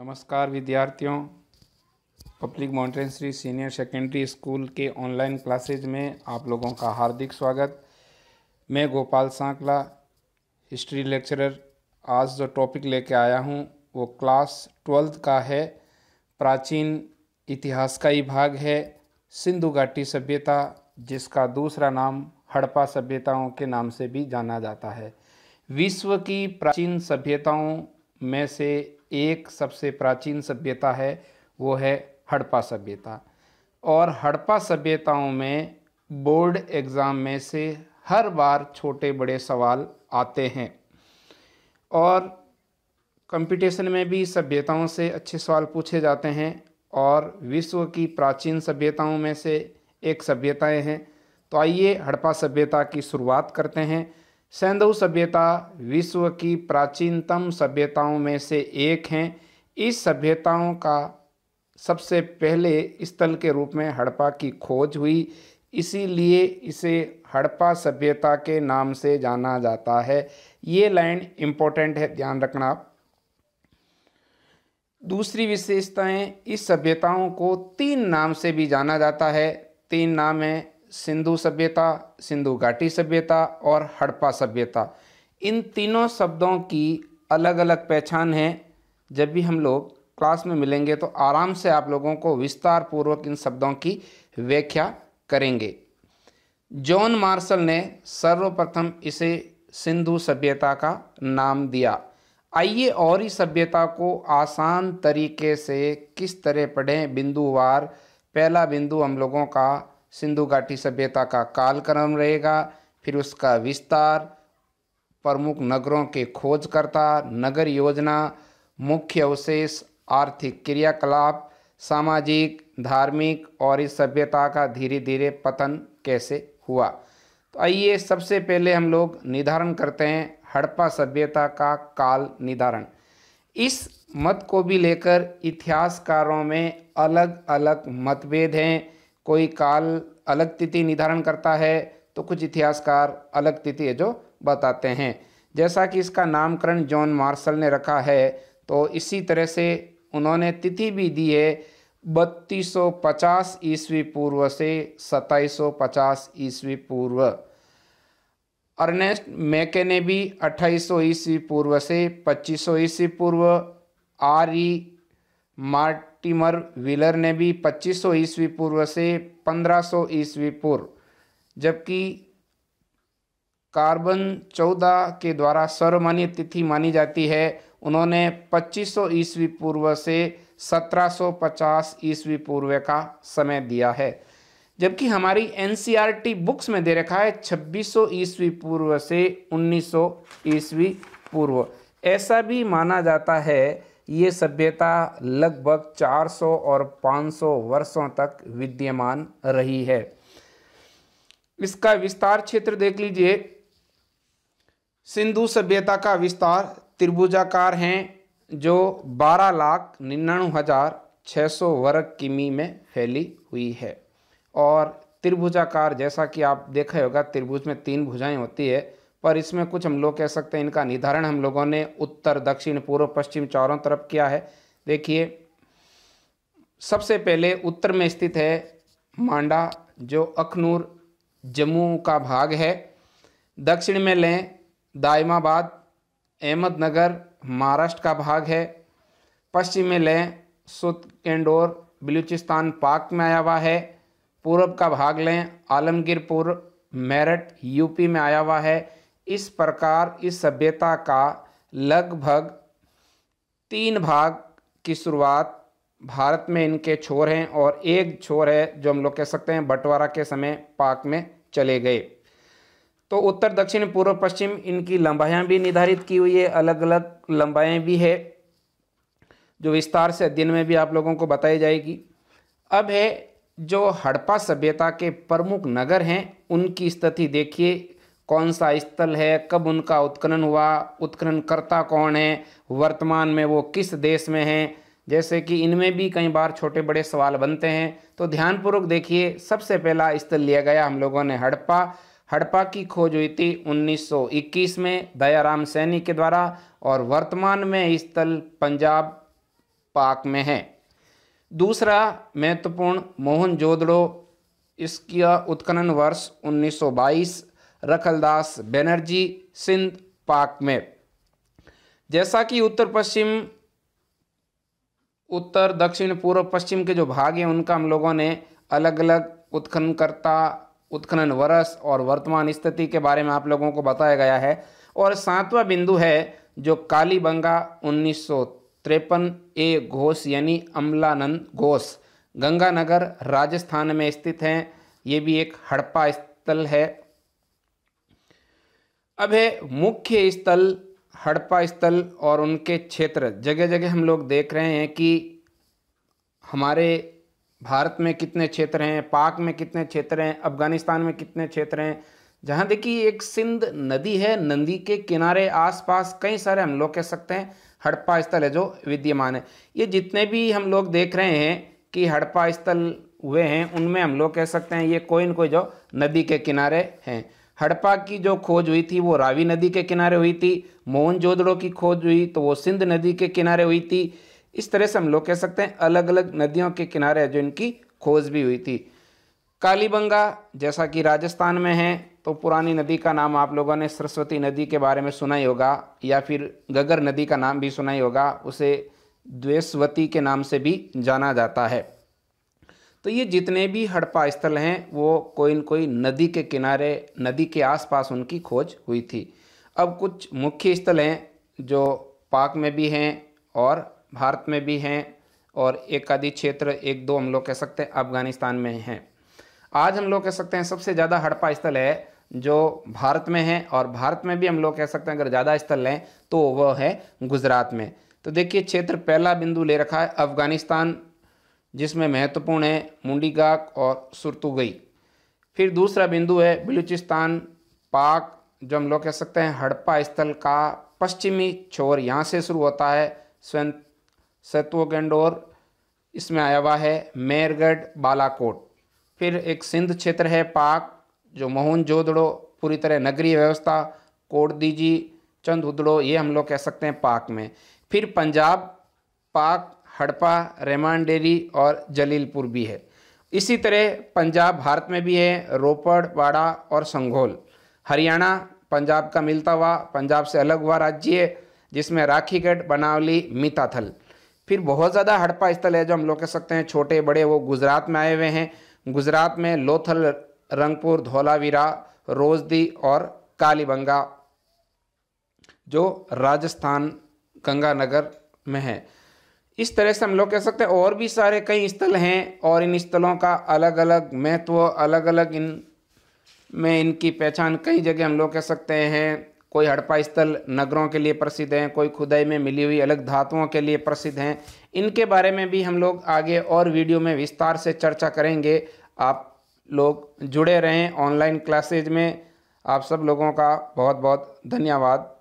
नमस्कार विद्यार्थियों public Shri senior secondary school के ऑनलाइन क्लासेज में आप लोगों का हार्दिक स्वागत मैं गोपाल सांकला हिस्ट्री लेक्चरर आज जो टॉपिक लेके आया हूँ वो क्लास ट्वेल्थ का है प्राचीन इतिहास का ही भाग है सिंधु घाटी सभ्यता जिसका दूसरा नाम हड़प्पा सभ्यताओं के नाम से भी जाना जाता है विश्व की प्राचीन सभ्यताओं में से एक सबसे प्राचीन सभ्यता है वो है हड़प्पा सभ्यता और हड़प्पा सभ्यताओं में बोर्ड एग्ज़ाम में से हर बार छोटे बड़े सवाल आते हैं और कंपटीशन में भी सभ्यताओं से अच्छे सवाल पूछे जाते हैं और विश्व की प्राचीन सभ्यताओं में से एक सभ्यताएं हैं तो आइए हड़प्पा सभ्यता की शुरुआत करते हैं सैंधव सभ्यता विश्व की प्राचीनतम सभ्यताओं में से एक हैं इस सभ्यताओं का सबसे पहले स्थल के रूप में हड़प्पा की खोज हुई इसीलिए इसे हड़प्पा सभ्यता के नाम से जाना जाता है ये लाइन इम्पोर्टेंट है ध्यान रखना आप दूसरी विशेषताएं इस सभ्यताओं को तीन नाम से भी जाना जाता है तीन नाम हैं सिंधु सभ्यता सिंधु घाटी सभ्यता और हड़प्पा सभ्यता इन तीनों शब्दों की अलग अलग पहचान है जब भी हम लोग क्लास में मिलेंगे तो आराम से आप लोगों को विस्तार पूर्वक इन शब्दों की व्याख्या करेंगे जॉन मार्शल ने सर्वप्रथम इसे सिंधु सभ्यता का नाम दिया आइए और इस सभ्यता को आसान तरीके से किस तरह पढ़ें बिंदुवार पहला बिंदु हम लोगों का सिंधु घाटी सभ्यता का कालक्रम रहेगा फिर उसका विस्तार प्रमुख नगरों के खोजकर्ता नगर योजना मुख्य अवशेष आर्थिक क्रियाकलाप सामाजिक धार्मिक और इस सभ्यता का धीरे धीरे पतन कैसे हुआ तो आइए सबसे पहले हम लोग निर्धारण करते हैं हड़प्पा सभ्यता का काल निर्धारण इस मत को भी लेकर इतिहासकारों में अलग अलग मतभेद हैं कोई काल अलग तिथि निर्धारण करता है तो कुछ इतिहासकार अलग तिथि है जो बताते हैं जैसा कि इसका नामकरण जॉन मार्शल ने रखा है तो इसी तरह से उन्होंने तिथि भी दी है 3250 ईस्वी पूर्व से 2750 ईस्वी पूर्व अर्नेस्ट मैके ने भी 2800 ईस्वी पूर्व से 2500 ईस्वी पूर्व आर ई मार्टिमर व्हीलर ने भी 2500 ईस्वी पूर्व से 1500 ईस्वी पूर्व जबकि कार्बन 14 के द्वारा सर्वमान्य तिथि मानी जाती है उन्होंने 2500 ईस्वी पूर्व से 1750 ईस्वी पूर्व का समय दिया है जबकि हमारी एन बुक्स में दे रखा है 2600 ईस्वी पूर्व से 1900 ईस्वी पूर्व ऐसा भी माना जाता है ये सभ्यता लगभग 400 और 500 वर्षों तक विद्यमान रही है इसका विस्तार क्षेत्र देख लीजिए सिंधु सभ्यता का विस्तार त्रिभुजाकार है जो बारह लाख निन्यानवे हजार छः सौ वर्ग किमी में फैली हुई है और त्रिभुजाकार जैसा कि आप देखा होगा त्रिभुज में तीन भुजाएं होती है पर इसमें कुछ हम लोग कह सकते हैं इनका निर्धारण हम लोगों ने उत्तर दक्षिण पूर्व पश्चिम चारों तरफ किया है देखिए सबसे पहले उत्तर में स्थित है मांडा जो अखनूर जम्मू का भाग है दक्षिण में लें दाइमाबाद अहमदनगर महाराष्ट्र का भाग है पश्चिम में लें सुतकेंडोर बलूचिस्तान पाक में आया हुआ है पूर्व का भाग लें आलमगीरपुर मेरठ यूपी में आया हुआ है इस प्रकार इस सभ्यता का लगभग तीन भाग की शुरुआत भारत में इनके छोर हैं और एक छोर है जो हम लोग कह सकते हैं बंटवारा के समय पाक में चले गए तो उत्तर दक्षिण पूर्व पश्चिम इनकी लंबाइयाँ भी निर्धारित की हुई है अलग अलग लंबाइयाँ भी है जो विस्तार से अध्ययन में भी आप लोगों को बताई जाएगी अब है जो हड़प्पा सभ्यता के प्रमुख नगर हैं उनकी स्थिति देखिए कौन सा स्थल है कब उनका उत्खनन हुआ उत्खननकर्ता कौन है वर्तमान में वो किस देश में हैं जैसे कि इनमें भी कई बार छोटे बड़े सवाल बनते हैं तो ध्यानपूर्वक देखिए सबसे पहला स्थल लिया गया हम लोगों ने हड़प्पा हड़प्पा की खोज हुई थी 1921 में दयाराम सैनी के द्वारा और वर्तमान में स्थल पंजाब पाक में है दूसरा महत्वपूर्ण मोहन जोदड़ो इसका उत्खनन वर्ष रखलदास बनर्जी सिंध पाक में जैसा कि उत्तर पश्चिम उत्तर दक्षिण पूर्व पश्चिम के जो भाग हैं उनका हम लोगों ने अलग अलग उत्खननकर्ता उत्खनन वर्ष और वर्तमान स्थिति के बारे में आप लोगों को बताया गया है और सातवां बिंदु है जो कालीबंगा उन्नीस ए घोष यानी अमलानंद घोष गंगानगर राजस्थान में स्थित हैं ये भी एक हड़प्पा स्थल है अब है मुख्य स्थल हड़प्पा स्थल और उनके क्षेत्र जगह जगह हम लोग देख रहे हैं कि हमारे भारत में कितने क्षेत्र हैं पाक में कितने क्षेत्र हैं अफगानिस्तान में कितने क्षेत्र हैं जहाँ देखिए एक सिंध नदी है नदी के किनारे आसपास कई सारे हम लोग कह सकते हैं हड़प्पा स्थल है जो विद्यमान है ये जितने भी हम लोग देख रहे हैं कि हड़प्पा स्थल हुए हैं उनमें हम लोग कह सकते हैं ये कोई न कोई जो नदी के किनारे हैं हड़प्पा की जो खोज हुई थी वो रावी नदी के किनारे हुई थी मोहनजोदड़ो की खोज हुई तो वो सिंध नदी के किनारे हुई थी इस तरह से हम लोग कह सकते हैं अलग अलग नदियों के किनारे जो इनकी खोज भी हुई थी कालीबंगा जैसा कि राजस्थान में है तो पुरानी नदी का नाम आप लोगों ने सरस्वती नदी के बारे में सुना ही होगा या फिर गगर नदी का नाम भी सुना ही होगा उसे द्वेशवती के नाम से भी जाना जाता है तो ये जितने भी हड़प्पा स्थल हैं वो कोई न कोई नदी के किनारे नदी के आसपास उनकी खोज हुई थी अब कुछ मुख्य स्थल हैं जो पाक में भी हैं और भारत में भी हैं और एक आदि क्षेत्र एक दो हम लोग कह सकते हैं अफगानिस्तान में हैं आज हम लोग कह सकते हैं सबसे ज़्यादा हड़प्पा स्थल है जो भारत में है और भारत में भी हम लोग कह सकते हैं अगर ज़्यादा स्थल हैं तो वह है गुजरात में तो देखिए क्षेत्र पहला बिंदु ले रखा है अफगानिस्तान जिसमें महत्वपूर्ण है मुंडी गाक और सुरतुगई फिर दूसरा बिंदु है बलूचिस्तान पाक जो हम लोग कह सकते हैं हड़प्पा स्थल का पश्चिमी छोर यहाँ से शुरू होता है स्वयं सत्वगंडोर इसमें आया हुआ है मेरगढ़ बालाकोट फिर एक सिंध क्षेत्र है पाक जो मोहन जोदड़ो पूरी तरह नगरीय व्यवस्था कोटदीजी चंद उदड़ो ये हम लोग कह सकते हैं पाक में फिर पंजाब पाक हड़पा रेमांडेरी और जलीलपुर भी है इसी तरह पंजाब भारत में भी है रोपड़ बाड़ा और संघोल हरियाणा पंजाब का मिलता हुआ पंजाब से अलग हुआ राज्य है जिसमें राखीगढ़ बनावली मिताथल फिर बहुत ज़्यादा हड़पा स्थल है जो हम लोग कह सकते हैं छोटे बड़े वो गुजरात में आए हुए हैं गुजरात में लोथल रंगपुर धोलावीरा रोजदी और कालीबंगा जो राजस्थान गंगानगर में है इस तरह से हम लोग कह सकते हैं और भी सारे कई स्थल हैं और इन स्थलों का अलग अलग महत्व अलग अलग इन में इनकी पहचान कई जगह हम लोग कह सकते हैं कोई हड़प्पा स्थल नगरों के लिए प्रसिद्ध हैं कोई खुदाई में मिली हुई अलग धातुओं के लिए प्रसिद्ध हैं इनके बारे में भी हम लोग आगे और वीडियो में विस्तार से चर्चा करेंगे आप लोग जुड़े रहें ऑनलाइन क्लासेज में आप सब लोगों का बहुत बहुत धन्यवाद